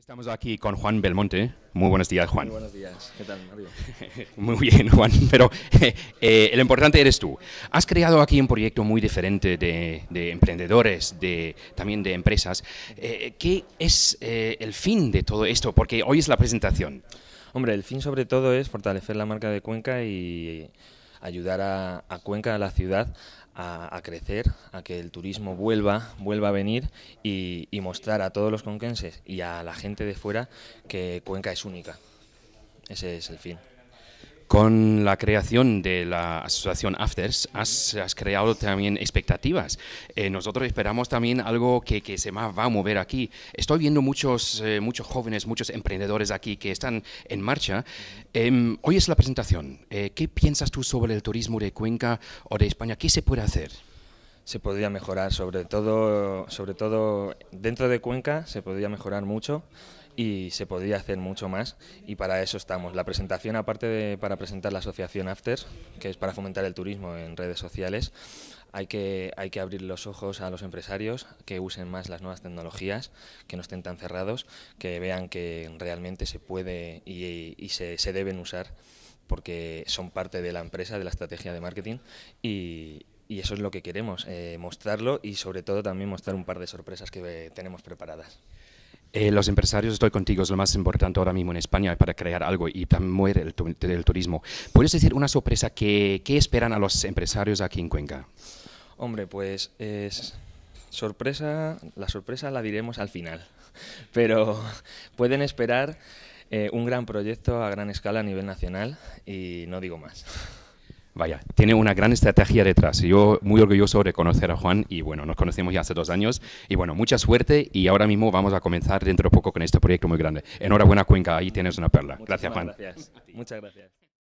Estamos aquí con Juan Belmonte. Muy buenos días, Juan. Muy buenos días. ¿Qué tal, Mario? muy bien, Juan. Pero eh, el importante eres tú. Has creado aquí un proyecto muy diferente de, emprendedores, de, también de empresas. Eh, ¿Qué es eh, el fin de todo esto? Porque hoy es la presentación. Hombre, el fin sobre todo es fortalecer la marca de Cuenca y ayudar a, Cuenca, a la ciudad, a, crecer, a que el turismo vuelva, vuelva a venir y, y, mostrar a todos los conquenses y a la gente de fuera que Cuenca es única. Ese es el fin. Con la creación de la asociación Afters has, creado también expectativas. Eh, nosotros esperamos también algo que, que, se va a mover aquí. Estoy viendo muchos, eh, muchos jóvenes, muchos emprendedores aquí que están en marcha. Em, hoy es la presentación. Eh, ¿Qué piensas tú sobre el turismo de Cuenca o de España? ¿Qué se puede hacer? Se podría mejorar, sobre todo, sobre todo dentro de Cuenca se podría mejorar mucho y se podría hacer mucho más y para eso estamos. La presentación, aparte de para presentar la asociación After que es para fomentar el turismo en redes sociales, hay que, hay que abrir los ojos a los empresarios, que usen más las nuevas tecnologías, que no estén tan cerrados, que vean que realmente se puede y, se, deben usar porque son parte de la empresa, de la estrategia de marketing y, eso es lo que queremos, eh, mostrarlo y sobre todo también mostrar un par de sorpresas que eh, tenemos preparadas. Eh, los empresarios, estoy contigo, es lo más importante ahora mismo en España para crear algo y también muere el, turismo. ¿Puedes decir una sorpresa? ¿Qué, esperan a los empresarios aquí en Cuenca? Hombre, pues es sorpresa, la sorpresa la diremos al final, pero pueden esperar eh, un gran proyecto a gran escala a nivel nacional y no digo más. Vaya, tiene una gran estrategia detrás. Yo muy orgulloso de conocer a Juan y bueno, nos conocemos ya hace dos años y bueno, mucha suerte y ahora mismo vamos a comenzar dentro de poco con este proyecto muy grande. Enhorabuena Cuenca, ahí tienes una perla. gracias Juan. Muchas gracias.